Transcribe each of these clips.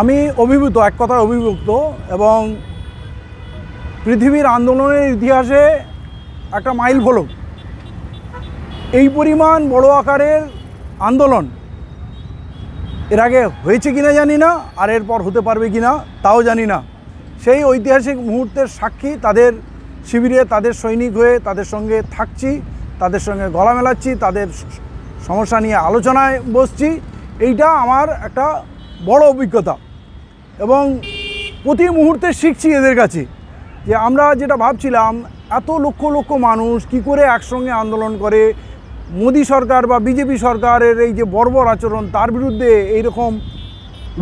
আমি অভিভূত এক কথায় অভিভুক্ত এবং পৃথিবীর আন্দোলনের ইতিহাসে একটা মাইল ফলক এই পরিমাণ বড় আকারের আন্দোলন এর আগে হয়েছে কিনা জানি না আর এরপর হতে পারবে কিনা তাও জানি না সেই ঐতিহাসিক মুহূর্তের সাক্ষী তাদের শিবিরে তাদের সৈনিক হয়ে তাদের সঙ্গে থাকছি তাদের সঙ্গে গলা মেলাচ্ছি তাদের সমস্যা নিয়ে আলোচনায় বসছি এইটা আমার একটা বড় অভিজ্ঞতা এবং প্রতি মুহূর্তে শিখছি এদের কাছে যে আমরা যেটা ভাবছিলাম এত লক্ষ লক্ষ মানুষ কি করে একসঙ্গে আন্দোলন করে মোদী সরকার বা বিজেপি সরকারের এই যে বর্বর আচরণ তার বিরুদ্ধে এই রকম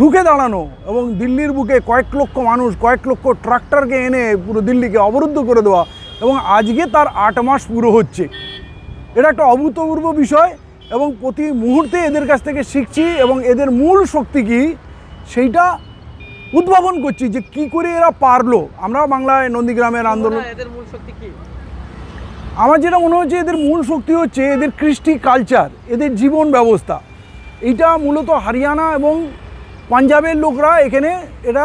রুখে দাঁড়ানো এবং দিল্লির বুকে কয়েক লক্ষ মানুষ কয়েক লক্ষ ট্রাক্টরকে এনে পুরো দিল্লিকে অবরুদ্ধ করে দেওয়া এবং আজকে তার আট মাস পুরো হচ্ছে এটা একটা অভূতপূর্ব বিষয় এবং প্রতি মুহূর্তে এদের কাছ থেকে শিখছি এবং এদের মূল শক্তি কি সেইটা উদ্ভাবন করছি যে কি করে এরা পারলো আমরা বাংলায় নন্দীগ্রামের আন্দোলন এদের আমার যেটা মনে হচ্ছে এদের মূল শক্তি হচ্ছে এদের কৃষ্টি কালচার এদের জীবন ব্যবস্থা এটা মূলত হরিয়ানা এবং পাঞ্জাবের লোকরা এখানে এটা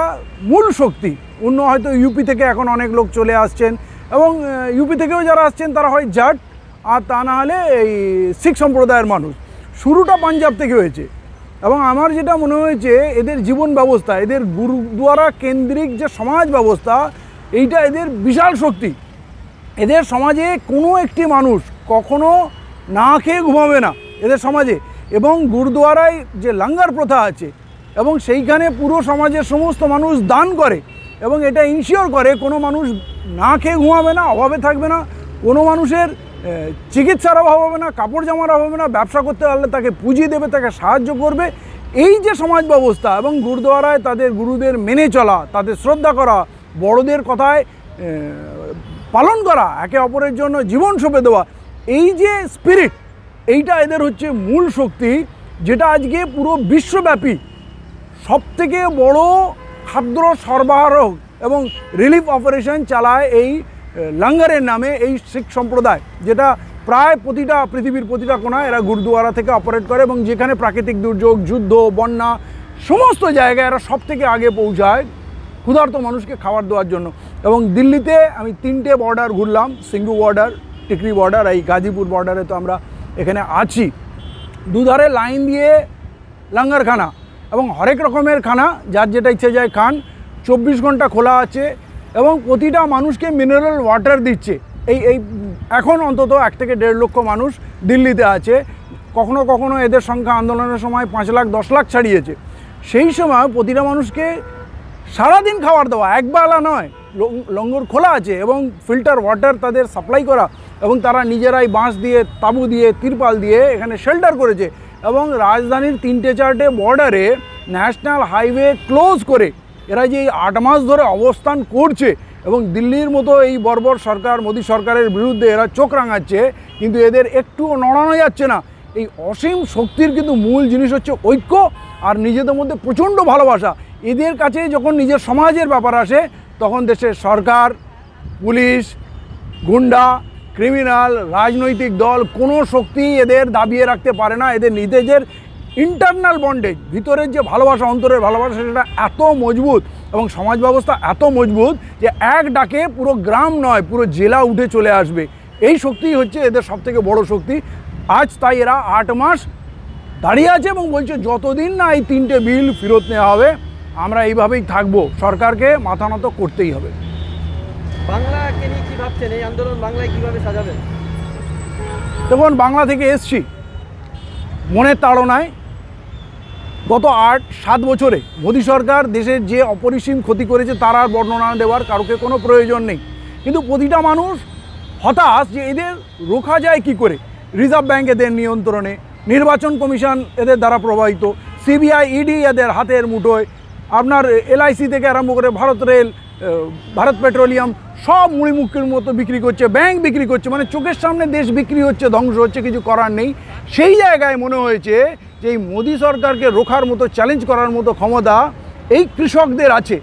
মূল শক্তি অন্য হয়তো ইউপি থেকে এখন অনেক লোক চলে আসছেন এবং ইউপি থেকেও যারা আসছেন তারা হয় জাট আর তা না হলে এই শিখ সম্প্রদায়ের মানুষ শুরুটা পাঞ্জাব থেকে হয়েছে এবং আমার যেটা মনে হয়েছে এদের জীবন ব্যবস্থা এদের গুরুদ্বারা কেন্দ্রিক যে সমাজ ব্যবস্থা এইটা এদের বিশাল শক্তি এদের সমাজে কোনো একটি মানুষ কখনো না খেয়ে ঘুমাবে না এদের সমাজে এবং গুরুদুয়ারায় যে লাঙ্গার প্রথা আছে এবং সেইখানে পুরো সমাজের সমস্ত মানুষ দান করে এবং এটা ইনশিওর করে কোনো মানুষ না খেয়ে ঘুমাবে না অভাবে থাকবে না কোনো মানুষের চিকিৎসার অভাব হবে না কাপড় জামার অভাব হবে না ব্যবসা করতে পারলে তাকে পুঁজি দেবে তাকে সাহায্য করবে এই যে সমাজ ব্যবস্থা এবং গুরুদ্বারায় তাদের গুরুদের মেনে চলা তাদের শ্রদ্ধা করা বড়দের কথায় পালন করা একে অপরের জন্য জীবন সঁপে দেওয়া এই যে স্পিরিট এইটা এদের হচ্ছে মূল শক্তি যেটা আজকে পুরো বিশ্বব্যাপী সবথেকে বড় খাদ্র সরবরাহ এবং রিলিফ অপারেশন চালায় এই লাঙ্গারের নামে এই শিখ সম্প্রদায় যেটা প্রায় প্রতিটা পৃথিবীর প্রতিটা কোনায় এরা গুরুদুয়ারা থেকে অপারেট করে এবং যেখানে প্রাকৃতিক দুর্যোগ যুদ্ধ বন্যা সমস্ত জায়গায় এরা সব থেকে আগে পৌঁছায় ক্ষুধার্ত মানুষকে খাবার দেওয়ার জন্য এবং দিল্লিতে আমি তিনটে বর্ডার ঘুরলাম সিঙ্গু বর্ডার টিকরি বর্ডার এই গাজীপুর বর্ডারে তো আমরা এখানে আছি দুধারে লাইন দিয়ে লাঙ্গারখানা এবং হরেক রকমের খানা যার যেটা ইচ্ছে যায় খান চব্বিশ ঘন্টা খোলা আছে এবং প্রতিটা মানুষকে মিনারেল ওয়াটার দিচ্ছে এই এই এখন অন্তত এক থেকে দেড় লক্ষ মানুষ দিল্লিতে আছে কখনো কখনো এদের সংখ্যা আন্দোলনের সময় পাঁচ লাখ দশ লাখ ছাড়িয়েছে সেই সময় প্রতিটা মানুষকে সারাদিন খাবার দেওয়া একবেলা নয় লঙ্গর খোলা আছে এবং ফিল্টার ওয়াটার তাদের সাপ্লাই করা এবং তারা নিজেরাই বাঁশ দিয়ে তাঁবু দিয়ে তিরপাল দিয়ে এখানে শেল্টার করেছে এবং রাজধানীর তিনটে চারটে বর্ডারে ন্যাশনাল হাইওয়ে ক্লোজ করে এরা যে এই আট মাস ধরে অবস্থান করছে এবং দিল্লির মতো এই বর্বর সরকার মোদী সরকারের বিরুদ্ধে এরা চোখ রাঙাচ্ছে কিন্তু এদের একটুও নড়ানো যাচ্ছে না এই অসীম শক্তির কিন্তু মূল জিনিস হচ্ছে ঐক্য আর নিজেদের মধ্যে প্রচণ্ড ভালোবাসা এদের কাছে যখন নিজের সমাজের ব্যাপার আসে তখন দেশের সরকার পুলিশ গুন্ডা ক্রিমিনাল রাজনৈতিক দল কোনো শক্তি এদের দাবিয়ে রাখতে পারে না এদের নিজেদের ইন্টারনাল বন্ডেজ ভিতরের যে ভালোবাসা অন্তরের ভালোবাসা সেটা এত মজবুত এবং সমাজ ব্যবস্থা এত মজবুত যে এক ডাকে পুরো গ্রাম নয় পুরো জেলা উঠে চলে আসবে এই শক্তিই হচ্ছে এদের সবথেকে বড় শক্তি আজ তাই এরা আট মাস দাঁড়িয়ে আছে এবং বলছে যতদিন না এই তিনটে বিল ফেরত নেওয়া হবে আমরা এইভাবেই থাকবো সরকারকে মাথা নত করতেই হবে বাংলাকে নিয়ে কী ভাবছেন এই আন্দোলন বাংলায় কীভাবে সাজাবেন দেখুন বাংলা থেকে এসছি মনের তাড়নায় গত আট সাত বছরে মোদী সরকার দেশের যে অপরিসীম ক্ষতি করেছে তার আর বর্ণনা দেওয়ার কারোকে কোনো প্রয়োজন নেই কিন্তু প্রতিটা মানুষ হতাশ যে এদের রোখা যায় কি করে রিজার্ভ ব্যাঙ্ক এদের নিয়ন্ত্রণে নির্বাচন কমিশন এদের দ্বারা প্রবাহিত সিবিআই ইডি e এদের হাতের মুঠোয় আপনার এলআইসি থেকে আরম্ভ করে ভারত রেল ভারত পেট্রোলিয়াম সব মুড়িমুখির মতো বিক্রি করছে ব্যাংক বিক্রি করছে মানে চোখের সামনে দেশ বিক্রি হচ্ছে ধ্বংস হচ্ছে কিছু করার নেই সেই জায়গায় মনে হয়েছে যে এই মোদী সরকারকে রোখার মতো চ্যালেঞ্জ করার মতো ক্ষমতা এই কৃষকদের আছে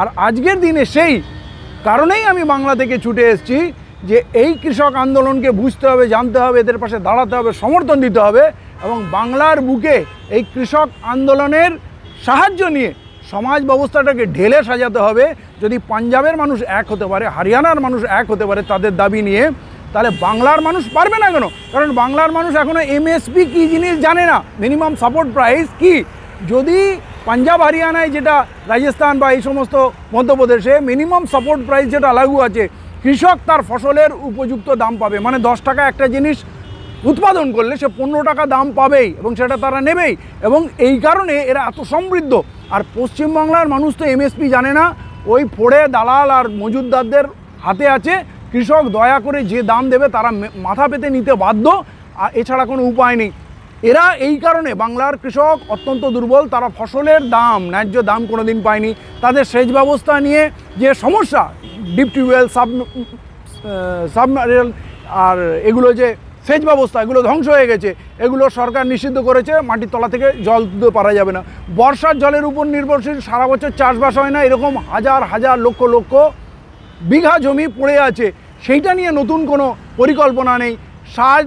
আর আজকের দিনে সেই কারণেই আমি বাংলা থেকে ছুটে এসেছি যে এই কৃষক আন্দোলনকে বুঝতে হবে জানতে হবে এদের পাশে দাঁড়াতে হবে সমর্থন দিতে হবে এবং বাংলার বুকে এই কৃষক আন্দোলনের সাহায্য নিয়ে সমাজ ব্যবস্থাটাকে ঢেলে সাজাতে হবে যদি পাঞ্জাবের মানুষ এক হতে পারে হরিয়ানার মানুষ এক হতে পারে তাদের দাবি নিয়ে তাহলে বাংলার মানুষ পারবে না কেন কারণ বাংলার মানুষ এখনও এমএসপি কী জিনিস জানে না মিনিমাম সাপোর্ট প্রাইস কি যদি পাঞ্জাব হরিয়ানায় যেটা রাজস্থান বা এই সমস্ত মধ্যপ্রদেশে মিনিমাম সাপোর্ট প্রাইস যেটা লাগু আছে কৃষক তার ফসলের উপযুক্ত দাম পাবে মানে দশ টাকা একটা জিনিস উৎপাদন করলে সে পনেরো টাকা দাম পাবেই এবং সেটা তারা নেবেই এবং এই কারণে এরা এত সমৃদ্ধ আর পশ্চিমবাংলার মানুষ তো এমএসপি জানে না ওই ফোড়ে দালাল আর মজুদ্দারদের হাতে আছে কৃষক দয়া করে যে দাম দেবে তারা মাথা পেতে নিতে বাধ্য আর এছাড়া কোনো উপায় নেই এরা এই কারণে বাংলার কৃষক অত্যন্ত দুর্বল তারা ফসলের দাম ন্যায্য দাম কোনো দিন পায়নি তাদের সেচ ব্যবস্থা নিয়ে যে সমস্যা ডিপ টিউবওয়েল সাব সাবমারিয়াল আর এগুলো যে সেচ ব্যবস্থা এগুলো ধ্বংস হয়ে গেছে এগুলো সরকার নিষিদ্ধ করেছে মাটির তলা থেকে জল তুলতে পারা যাবে না বর্ষার জলের উপর নির্ভরশীল সারা বছর চাষবাস হয় না এরকম হাজার হাজার লক্ষ লক্ষ বিঘা জমি পড়ে আছে সেইটা নিয়ে নতুন কোনো পরিকল্পনা নেই সার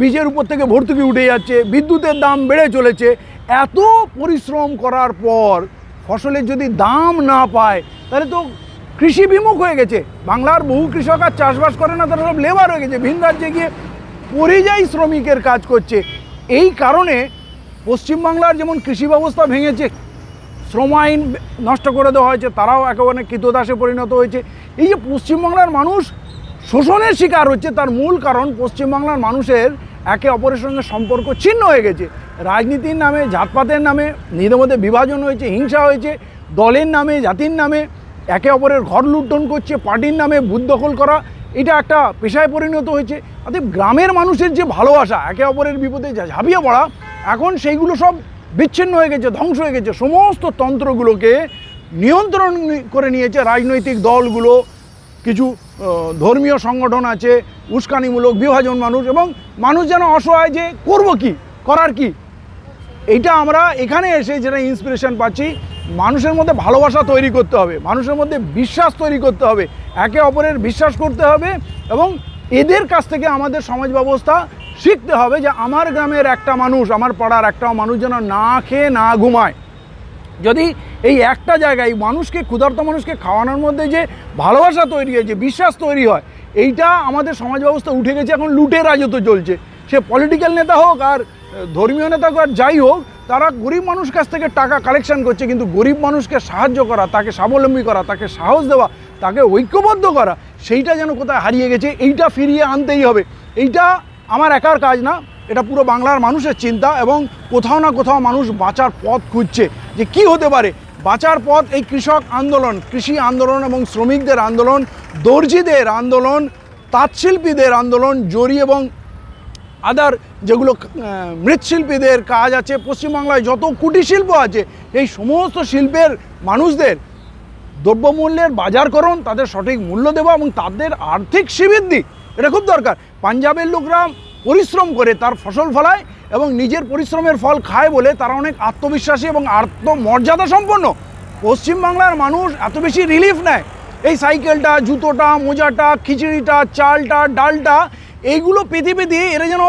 বীজের উপর থেকে ভর্তুকি উঠে যাচ্ছে বিদ্যুতের দাম বেড়ে চলেছে এত পরিশ্রম করার পর ফসলের যদি দাম না পায় তাহলে তো কৃষি বিমুখ হয়ে গেছে বাংলার বহু কৃষক আর চাষবাস করে না তারা সব লেবার হয়ে গেছে ভিন রাজ্যে গিয়ে পরিযায়ী শ্রমিকের কাজ করছে এই কারণে পশ্চিমবাংলার যেমন কৃষি ব্যবস্থা ভেঙেছে শ্রম আইন নষ্ট করে দেওয়া হয়েছে তারাও একেবারে কৃতদাসে পরিণত হয়েছে এই যে পশ্চিমবাংলার মানুষ শোষণের শিকার হচ্ছে তার মূল কারণ পশ্চিমবাংলার মানুষের একে অপরের সঙ্গে সম্পর্ক ছিন্ন হয়ে গেছে রাজনীতির নামে জাতপাতের নামে নিজেদের মধ্যে বিভাজন হয়েছে হিংসা হয়েছে দলের নামে জাতির নামে একে অপরের ঘর লুণ্ঠন করছে পার্টির নামে বুধ দখল করা এটা একটা পেশায় পরিণত হয়েছে অর্থাৎ গ্রামের মানুষের যে ভালোবাসা একে অপরের বিপদে ঝাঁপিয়ে পড়া এখন সেইগুলো সব বিচ্ছিন্ন হয়ে গেছে ধ্বংস হয়ে গেছে সমস্ত তন্ত্রগুলোকে নিয়ন্ত্রণ করে নিয়েছে রাজনৈতিক দলগুলো কিছু ধর্মীয় সংগঠন আছে উস্কানিমূলক বিভাজন মানুষ এবং মানুষ যেন অসহায় যে করব কি করার কি এইটা আমরা এখানে এসে যেটা ইন্সপিরেশন পাচ্ছি মানুষের মধ্যে ভালোবাসা তৈরি করতে হবে মানুষের মধ্যে বিশ্বাস তৈরি করতে হবে একে অপরের বিশ্বাস করতে হবে এবং এদের কাছ থেকে আমাদের সমাজ ব্যবস্থা শিখতে হবে যে আমার গ্রামের একটা মানুষ আমার পাড়ার একটা মানুষ যেন না খেয়ে না ঘুমায় যদি এই একটা জায়গায় মানুষকে ক্ষুধার্ত মানুষকে খাওয়ানোর মধ্যে যে ভালোবাসা তৈরি হয় যে বিশ্বাস তৈরি হয় এইটা আমাদের সমাজ ব্যবস্থা উঠে গেছে এখন লুটে রাজত্ব চলছে সে পলিটিক্যাল নেতা হোক আর ধর্মীয় নেতা হোক আর যাই হোক তারা গরিব মানুষ কাছ থেকে টাকা কালেকশন করছে কিন্তু গরিব মানুষকে সাহায্য করা তাকে স্বাবলম্বী করা তাকে সাহস দেওয়া তাকে ঐক্যবদ্ধ করা সেইটা যেন কোথায় হারিয়ে গেছে এইটা ফিরিয়ে আনতেই হবে এইটা আমার একার কাজ না এটা পুরো বাংলার মানুষের চিন্তা এবং কোথাও না কোথাও মানুষ বাঁচার পথ খুঁজছে যে কি হতে পারে বাঁচার পথ এই কৃষক আন্দোলন কৃষি আন্দোলন এবং শ্রমিকদের আন্দোলন দর্জিদের আন্দোলন তাঁতশিল্পীদের আন্দোলন জরি এবং আদার যেগুলো মৃৎশিল্পীদের কাজ আছে পশ্চিমবাংলায় যত কুটি শিল্প আছে এই সমস্ত শিল্পের মানুষদের দ্রব্যমূল্যের বাজারকরণ তাদের সঠিক মূল্য দেওয়া এবং তাদের আর্থিক শ্রীবৃদ্ধি এটা খুব দরকার পাঞ্জাবের লোকরা পরিশ্রম করে তার ফসল ফলায় এবং নিজের পরিশ্রমের ফল খায় বলে তারা অনেক আত্মবিশ্বাসী এবং আত্মমর্যাদা সম্পন্ন পশ্চিমবাংলার মানুষ এত বেশি রিলিফ নেয় এই সাইকেলটা জুতোটা মোজাটা খিচড়িটা চালটা ডালটা এইগুলো পেতে পেতে এরা যেন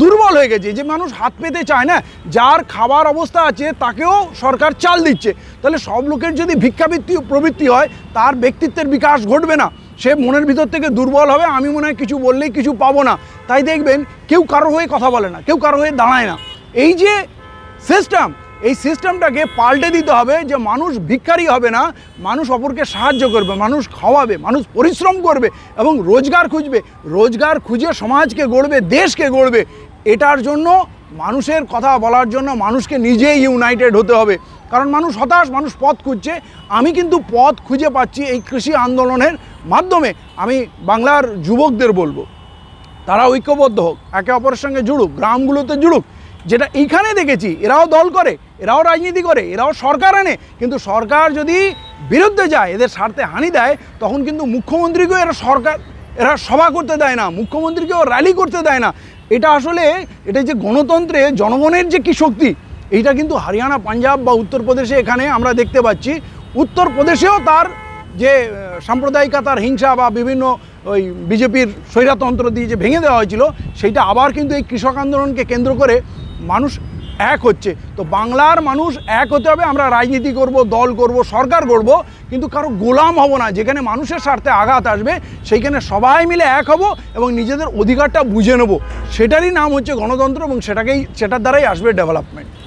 দুর্বল হয়ে গেছে যে মানুষ হাত পেতে চায় না যার খাবার অবস্থা আছে তাকেও সরকার চাল দিচ্ছে তাহলে সব লোকের যদি ভিক্ষাবৃত্তি প্রবৃত্তি হয় তার ব্যক্তিত্বের বিকাশ ঘটবে না সে মনের ভিতর থেকে দুর্বল হবে আমি মনে হয় কিছু বললেই কিছু পাবো না তাই দেখবেন কেউ কারো হয়ে কথা বলে না কেউ কারো হয়ে দাঁড়ায় না এই যে সিস্টেম এই সিস্টেমটাকে পাল্টে দিতে হবে যে মানুষ ভিক্ষারই হবে না মানুষ অপরকে সাহায্য করবে মানুষ খাওয়াবে মানুষ পরিশ্রম করবে এবং রোজগার খুঁজবে রোজগার খুঁজে সমাজকে গড়বে দেশকে গড়বে এটার জন্য মানুষের কথা বলার জন্য মানুষকে নিজেই ইউনাইটেড হতে হবে কারণ মানুষ হতাশ মানুষ পথ খুঁজছে আমি কিন্তু পথ খুঁজে পাচ্ছি এই কৃষি আন্দোলনের মাধ্যমে আমি বাংলার যুবকদের বলবো তারা ঐক্যবদ্ধ হোক একে অপরের সঙ্গে জুড়ুক গ্রামগুলোতে জুড়ুক যেটা এইখানে দেখেছি এরাও দল করে এরাও রাজনীতি করে এরাও সরকার আনে কিন্তু সরকার যদি বিরুদ্ধে যায় এদের স্বার্থে হানি দেয় তখন কিন্তু মুখ্যমন্ত্রীকেও এরা সরকার এরা সভা করতে দেয় না মুখ্যমন্ত্রীকেও র্যালি করতে দেয় না এটা আসলে এটা যে গণতন্ত্রে জনগণের যে কি শক্তি এইটা কিন্তু হরিয়ানা পাঞ্জাব বা উত্তরপ্রদেশে এখানে আমরা দেখতে পাচ্ছি উত্তরপ্রদেশেও তার যে সাম্প্রদায়িকতার হিংসা বা বিভিন্ন ওই বিজেপির স্বৈরাতন্ত্র দিয়ে যে ভেঙে দেওয়া হয়েছিল সেইটা আবার কিন্তু এই কৃষক আন্দোলনকে কেন্দ্র করে মানুষ এক হচ্ছে তো বাংলার মানুষ এক হতে হবে আমরা রাজনীতি করব দল করব সরকার করব কিন্তু কারো গোলাম হব না যেখানে মানুষের স্বার্থে আঘাত আসবে সেইখানে সবাই মিলে এক হব এবং নিজেদের অধিকারটা বুঝে নেব সেটারই নাম হচ্ছে গণতন্ত্র এবং সেটাকেই সেটার দ্বারাই আসবে ডেভেলপমেন্ট